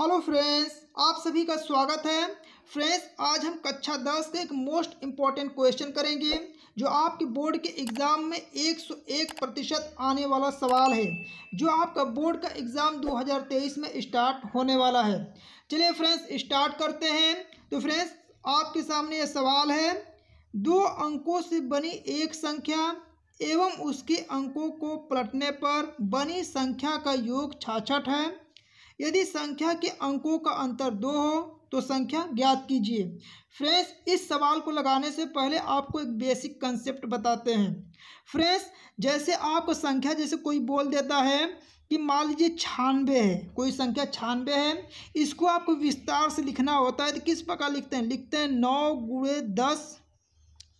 hello friends आप सभी का स्वागत है फ्रेंड्स आज हम कक्षा दस के एक मोस्ट इम्पॉर्टेंट क्वेश्चन करेंगे जो आपके बोर्ड के एग्ज़ाम में 101 प्रतिशत आने वाला सवाल है जो आपका बोर्ड का एग्ज़ाम 2023 में स्टार्ट होने वाला है चलिए फ्रेंड्स स्टार्ट करते हैं तो फ्रेंड्स आपके सामने यह सवाल है दो अंकों से बनी एक संख्या एवं उसके अंकों को पलटने पर बनी संख्या का योग छाछठ है यदि संख्या के अंकों का अंतर दो हो तो संख्या ज्ञात कीजिए फ्रेंड्स इस सवाल को लगाने से पहले आपको एक बेसिक कंसेप्ट बताते हैं फ्रेंड्स जैसे आपको संख्या जैसे कोई बोल देता है कि मान लीजिए छानबे है कोई संख्या छानबे है इसको आपको विस्तार से लिखना होता है तो किस प्रकार लिखते हैं लिखते हैं नौ गुड़े दस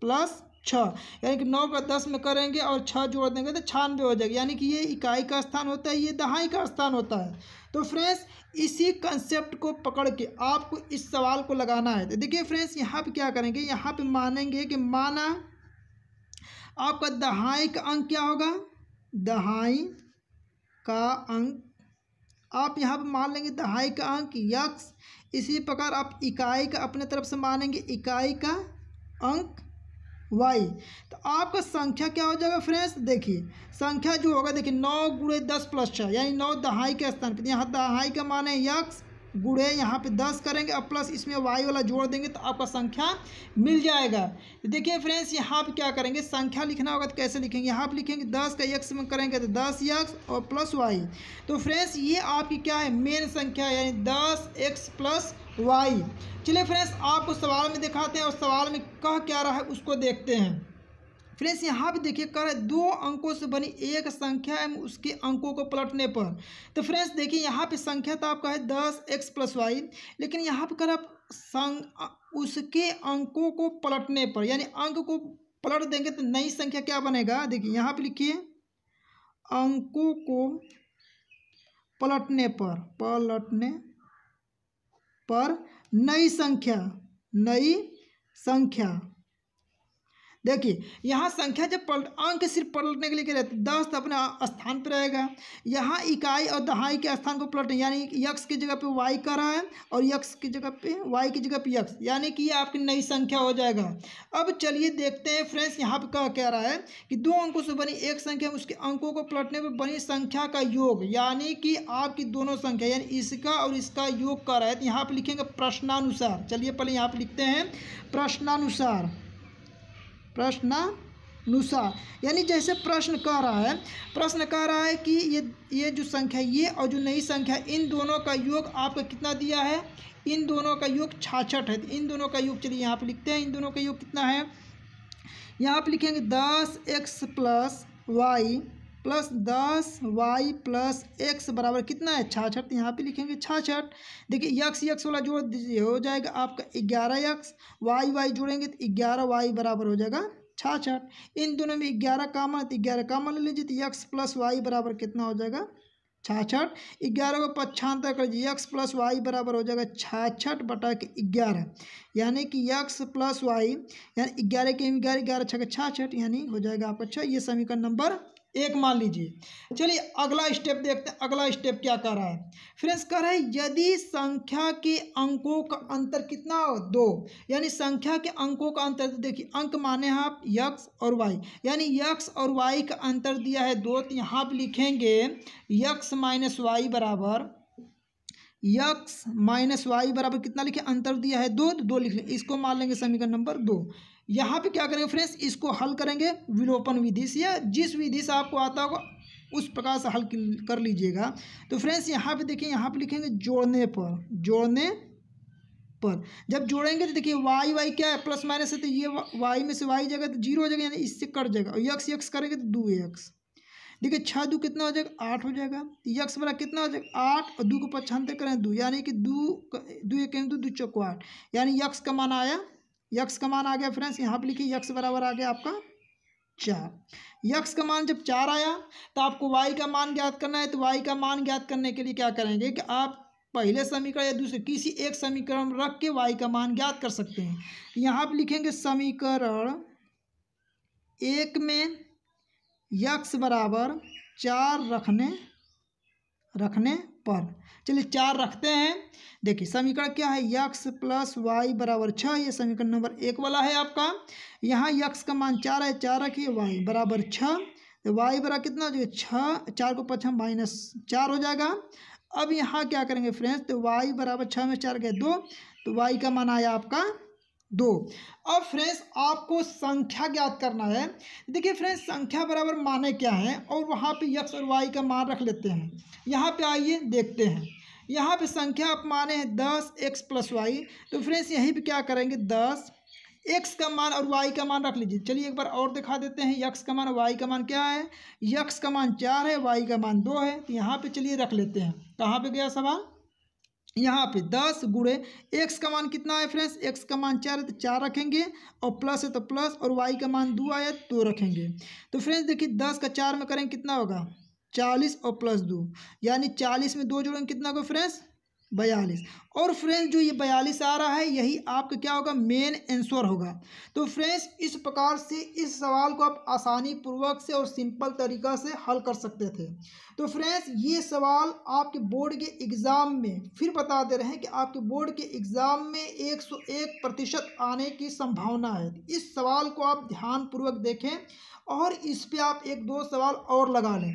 प्लस छः यानी कि नौ का दस में करेंगे और छः जोड़ देंगे तो छानबे हो जाएगा यानी कि ये इकाई का स्थान होता है ये दहाई का स्थान होता है तो फ्रेंड्स इसी कंसेप्ट को पकड़ के आपको इस सवाल को लगाना है तो देखिए फ्रेंड्स यहाँ पे क्या करेंगे यहाँ पे मानेंगे कि माना आपका दहाई का अंक क्या होगा दहाई का अंक आप यहाँ पर मान लेंगे दहाई का अंक यक्स इसी प्रकार आप इकाई का अपने तरफ से मानेंगे इकाई का अंक वाई तो आपका संख्या क्या हो जाएगा फ्रेंड्स देखिए संख्या जो होगा देखिए नौ गुड़े दस प्लस छः यानी नौ दहाई के स्थान पर तो यहाँ दहाई का मान है यक्स गुड़े यहाँ पे दस करेंगे और प्लस इसमें वाई वाला जोड़ देंगे तो आपका संख्या मिल जाएगा तो देखिए फ्रेंड्स यहाँ पे क्या करेंगे संख्या लिखना होगा तो कैसे लिखेंगे यहाँ पे लिखेंगे दस का यक्स में करेंगे तो दस यक्स और प्लस वाई तो फ्रेंड्स ये आपकी क्या है मेन संख्या यानी दस एक्स प्लस वाई चलिए फ्रेंड्स आपको सवाल में दिखाते हैं और सवाल में कह क्या रहा है उसको देखते हैं फ्रेंड्स यहाँ भी देखिए कर दो अंकों से बनी एक संख्या एवं उसके अंकों को पलटने पर तो फ्रेंड्स देखिए यहाँ पे संख्या तो आपका है दस एक्स प्लस वाई लेकिन यहाँ पर कर आप संग उसके अंकों को पलटने पर यानी अंक को पलट देंगे तो नई संख्या क्या बनेगा देखिए यहाँ पर लिखिए अंकों को पलटने पर पलटने पर नई संख्या नई संख्या देखिए यहाँ संख्या जब पलट अंक सिर्फ पलटने के लिए रहते तो दस तो अपने स्थान पर रहेगा यहाँ इकाई और दहाई के स्थान को पलट यानी यक्स की जगह पे वाई कर रहा है और यक्स की जगह पे वाई की जगह पे यक्स यानी कि ये आपकी नई संख्या हो जाएगा अब चलिए देखते हैं फ्रेंड्स यहाँ पर क्या कह रहा है कि दो अंकों से बनी एक संख्या उसके अंकों को पलटने पर बनी संख्या का योग यानी कि आपकी दोनों संख्या यानी इसका और इसका योग कर रहा है तो यहाँ पर लिखेंगे प्रश्नानुसार चलिए पहले यहाँ पर लिखते हैं प्रश्नानुसार प्रश्नानुसार यानी जैसे प्रश्न कह रहा है प्रश्न कह रहा है कि ये ये जो संख्या ये और जो नई संख्या इन दोनों का योग आपको कितना दिया है इन दोनों का योग छाछठ है इन दोनों का योग चलिए यहाँ पर लिखते हैं इन दोनों का योग कितना है यहाँ पर लिखेंगे दस एक्स प्लस वाई प्लस दस वाई प्लस एक्स बराबर कितना है छाछठ यहाँ पे लिखेंगे छाछठ देखिए यक्स यक्स वाला जोड़ दीजिए हो जाएगा आपका ग्यारह यक्स वाई वाई जोड़ेंगे तो ग्यारह वाई बराबर हो जाएगा छाछठ इन दोनों में ग्यारह कामन तो ग्यारह कामन ले लीजिए तो यक्स प्लस वाई बराबर कितना हो जाएगा छाछठ ग्यारह को पक्षांतर कर लीजिए यक्स प्लस वाई बराबर हो जाएगा छाछठ बटा के ग्यारह यानी कि यक्स प्लस वाई यानी ग्यारह के ग्यारह ग्यारह छः छाछठ यानी हो जाएगा आपका छः ये समीकरण नंबर एक मान लीजिए चलिए अगला स्टेप देखते हैं अगला स्टेप क्या कर रहा है फ्रेंड्स कह रहा है यदि संख्या के अंकों का अंतर कितना हो दो यानी संख्या के अंकों का अंतर तो देखिए अंक माने हैं आप यक्स और वाई यानी यक्स और वाई का अंतर दिया है दो तो यहाँ पर लिखेंगे यक्स माइनस वाई बराबर यक्स माइनस वाई बराबर कितना लिखे अंतर दिया है दो तो दो लिख लें इसको मान लेंगे समीकरण नंबर दो यहाँ पे क्या करेंगे फ्रेंड्स इसको हल करेंगे विलोपन विधि से या जिस विधि से आपको आता होगा उस प्रकार से हल कर लीजिएगा तो फ्रेंड्स यहाँ पे देखिए यहाँ पे लिखेंगे जोड़ने पर जोड़ने पर जब जोड़ेंगे तो देखिए वाई वाई क्या है प्लस माइनस है तो ये वाई में से वाई जाएगा तो जीरो हो जाएगा यानी इससे कट जाएगा और यक्स यक्स करेंगे तो दो देखिए छः दू कितना हो जाएगा आठ हो जाएगा तो यक्स बड़ा कितना हो जाएगा आठ और दो को पक्षांतर करें दो यानी कि दो दो एक दो दो चौको आठ यानी यक्स का मान आया यक्स का मान आ गया फ्रेंड्स यहाँ पर लिखिए यक्स बराबर आ गया आपका चार यक्स का मान जब चार आया तो आपको वाई का मान ज्ञात करना है तो वाई का मान ज्ञात करने के लिए क्या करेंगे कि आप पहले समीकरण या दूसरे किसी एक समीकरण रख के वाई का मान ज्ञात कर सकते हैं तो यहाँ पर लिखेंगे समीकरण एक में यक्स बराबर चार रखने रखने पर चलिए चार रखते हैं देखिए समीकरण क्या है यक्स प्लस वाई बराबर छः ये समीकरण नंबर एक वाला है आपका यहाँ यक्स का मान चार है चार रखिए वाई बराबर छः तो वाई बराबर कितना हो छः चार को पचम माइनस चार हो जाएगा अब यहाँ क्या करेंगे फ्रेंड्स तो वाई बराबर छः में चार गए दो तो वाई का मान आया आपका दो अब फ्रेंड्स आपको संख्या ज्ञात करना है देखिए फ्रेंड्स संख्या बराबर माने क्या है और वहाँ पे यक्स और वाई का मान रख लेते हैं यहाँ पे आइए देखते हैं यहाँ पे संख्या आप माने हैं दस एक्स प्लस वाई तो फ्रेंड्स यहीं पे क्या करेंगे दस एक्स का मान और वाई का मान रख लीजिए चलिए एक बार और दिखा देते हैं यक्स का मान और वाई का मान क्या है यक्स का मान चार है वाई का मान दो है तो यहाँ पर चलिए रख लेते हैं कहाँ पर गया सवाल यहाँ पे दस गुड़े एक्स का मान कितना है फ्रेंड्स एक्स का मान चार है तो चार रखेंगे और प्लस है तो प्लस और वाई का मान दो आया तो रखेंगे तो फ्रेंड्स देखिए दस का चार में करेंगे कितना होगा चालीस और प्लस दो यानी चालीस में दो जोड़ेंगे कितना होगा फ्रेंड्स बयालीस और फ्रेंड्स जो ये बयालीस आ रहा है यही आपका क्या होगा मेन आंसर होगा तो फ्रेंड्स इस प्रकार से इस सवाल को आप आसानी पूर्वक से और सिंपल तरीका से हल कर सकते थे तो फ्रेंड्स ये सवाल आपके बोर्ड के एग्ज़ाम में फिर बता दे रहे हैं कि आपके बोर्ड के एग्ज़ाम में एक सौ एक प्रतिशत आने की संभावना है इस सवाल को आप ध्यानपूर्वक देखें और इस पर आप एक दो सवाल और लगा लें